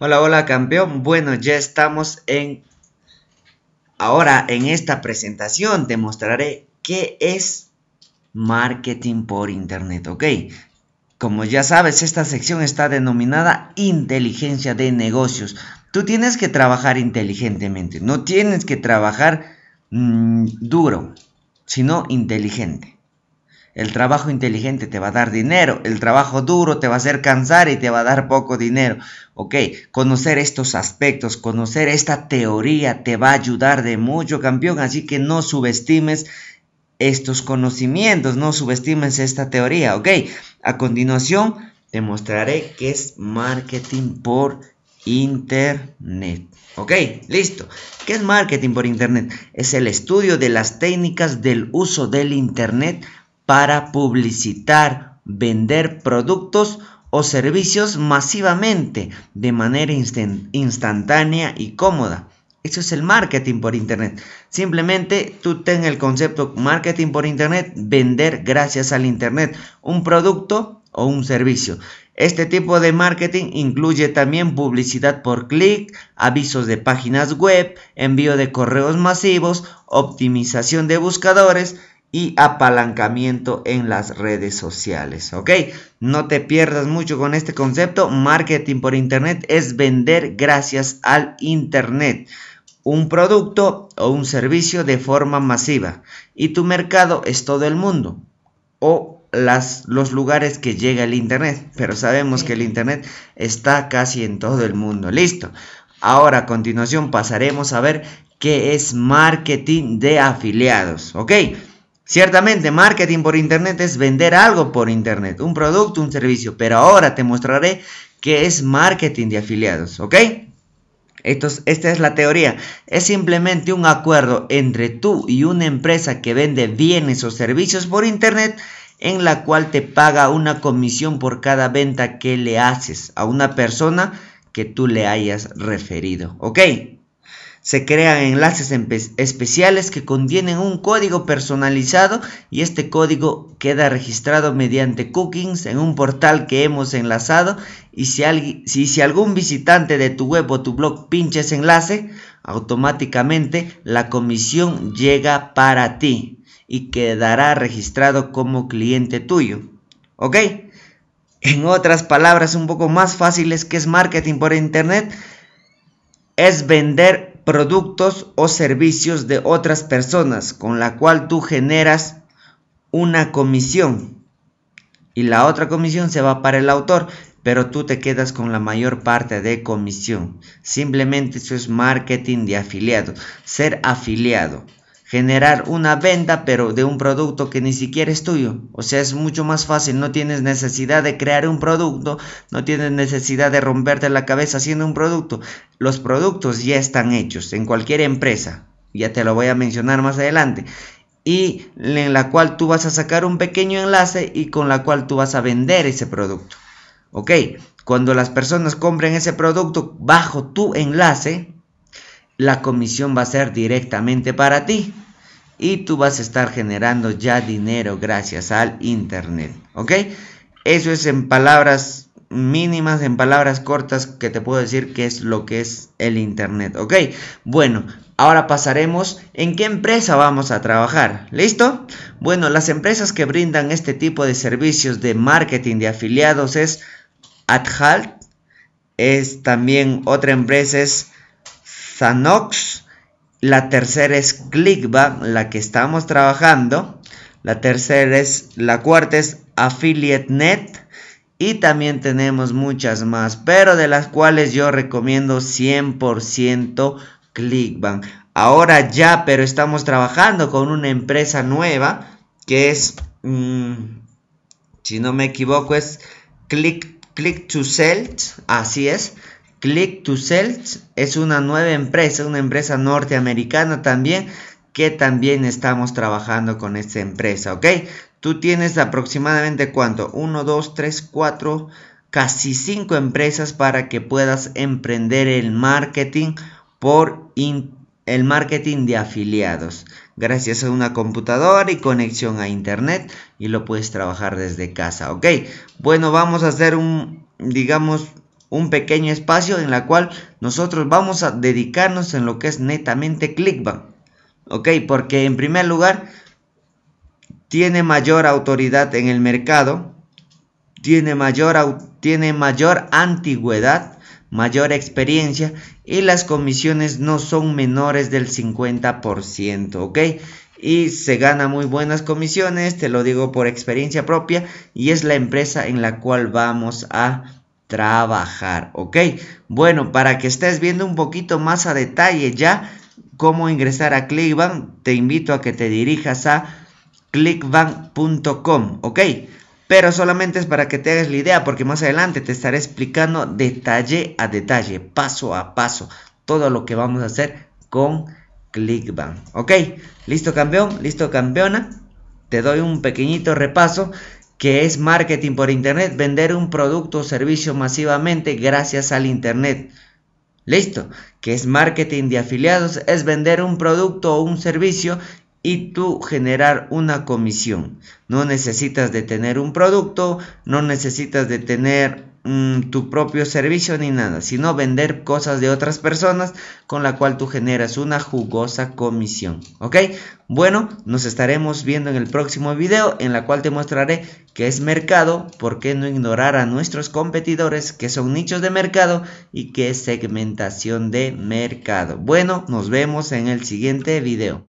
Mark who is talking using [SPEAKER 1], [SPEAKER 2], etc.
[SPEAKER 1] Hola, hola campeón. Bueno, ya estamos en... Ahora, en esta presentación te mostraré qué es marketing por internet, ¿ok? Como ya sabes, esta sección está denominada inteligencia de negocios. Tú tienes que trabajar inteligentemente, no tienes que trabajar mm, duro, sino inteligente. El trabajo inteligente te va a dar dinero, el trabajo duro te va a hacer cansar y te va a dar poco dinero. Ok, conocer estos aspectos, conocer esta teoría te va a ayudar de mucho, campeón. Así que no subestimes estos conocimientos, no subestimes esta teoría. Ok, a continuación te mostraré qué es marketing por Internet. Ok, listo. ¿Qué es marketing por Internet? Es el estudio de las técnicas del uso del Internet para publicitar, vender productos o servicios masivamente, de manera instantánea y cómoda. Eso es el marketing por Internet. Simplemente tú ten el concepto marketing por Internet, vender gracias al Internet un producto o un servicio. Este tipo de marketing incluye también publicidad por clic, avisos de páginas web, envío de correos masivos, optimización de buscadores, y apalancamiento en las redes sociales. ¿Ok? No te pierdas mucho con este concepto. Marketing por Internet es vender gracias al Internet un producto o un servicio de forma masiva y tu mercado es todo el mundo o las, los lugares que llega el Internet. Pero sabemos que el Internet está casi en todo el mundo. Listo. Ahora a continuación pasaremos a ver qué es marketing de afiliados. ¿Ok? Ciertamente, marketing por Internet es vender algo por Internet, un producto, un servicio, pero ahora te mostraré qué es marketing de afiliados, ¿ok? Esto esta es la teoría. Es simplemente un acuerdo entre tú y una empresa que vende bienes o servicios por Internet en la cual te paga una comisión por cada venta que le haces a una persona que tú le hayas referido, ¿ok? Se crean enlaces especiales que contienen un código personalizado y este código queda registrado mediante cookings en un portal que hemos enlazado y si, si, algún visitante de tu web o tu blog pincha ese enlace, automáticamente la comisión llega para ti y quedará registrado como cliente tuyo. ¿Ok? En otras palabras un poco más fáciles que es marketing por internet, es vender productos o servicios de otras personas con la cual tú generas una comisión y la otra comisión se va para el autor pero tú te quedas con la mayor parte de comisión simplemente eso es marketing de afiliado ser afiliado generar una venta pero de un producto que ni siquiera es tuyo. O sea, es mucho más fácil, no tienes necesidad de crear un producto, no tienes necesidad de romperte la cabeza haciendo un producto. Los productos ya están hechos en cualquier empresa, ya te lo voy a mencionar más adelante. Y en la cual tú vas a sacar un pequeño enlace y con la cual tú vas a vender ese producto. Ok, cuando las personas compren ese producto bajo tu enlace, la comisión va a ser directamente para ti y tú vas a estar generando ya dinero gracias al internet, ¿ok? Eso es en palabras mínimas, en palabras cortas que te puedo decir qué es lo que es el internet, ¿ok? Bueno, ahora pasaremos en qué empresa vamos a trabajar, ¿listo? Bueno, las empresas que brindan este tipo de servicios de marketing de afiliados es Adhalt, es también otra empresa es Zanox. La tercera es Clickbank, la que estamos trabajando. La tercera es, la cuarta es AffiliateNet. Y también tenemos muchas más, pero de las cuales yo recomiendo 100% Clickbank. Ahora ya, pero estamos trabajando con una empresa nueva que es, mm, si no me equivoco, es Click, Click to Sell. Así es. Click to Sell es una nueva empresa, una empresa norteamericana también, que también estamos trabajando con esta empresa, ¿ok? Tú tienes aproximadamente cuánto? 1, 2, 3, 4, casi 5 empresas para que puedas emprender el marketing por el marketing de afiliados. Gracias a una computadora y conexión a internet y lo puedes trabajar desde casa, ¿ok? Bueno, vamos a hacer un, digamos, un pequeño espacio en la cual nosotros vamos a dedicarnos en lo que es netamente clickbank. Ok, porque en primer lugar tiene mayor autoridad en el mercado, tiene mayor, tiene mayor antigüedad, mayor experiencia y las comisiones no son menores del 50%, ¿ok? Y se gana muy buenas comisiones, te lo digo por experiencia propia y es la empresa en la cual vamos a trabajar, ¿ok? Bueno, para que estés viendo un poquito más a detalle ya cómo ingresar a Clickbank, te invito a que te dirijas a clickbank.com, ¿ok? Pero solamente es para que te hagas la idea, porque más adelante te estaré explicando detalle a detalle, paso a paso, todo lo que vamos a hacer con Clickbank, ¿ok? ¿Listo campeón? ¿Listo campeona? Te doy un pequeñito repaso que es marketing por Internet, vender un producto o servicio masivamente gracias al Internet. Listo, que es marketing de afiliados, es vender un producto o un servicio y tú generar una comisión. No necesitas de tener un producto, no necesitas de tener Mm, tu propio servicio ni nada, sino vender cosas de otras personas con la cual tú generas una jugosa comisión. ¿Ok? Bueno, nos estaremos viendo en el próximo video en la cual te mostraré qué es mercado, por qué no ignorar a nuestros competidores, qué son nichos de mercado y qué es segmentación de mercado. Bueno, nos vemos en el siguiente video.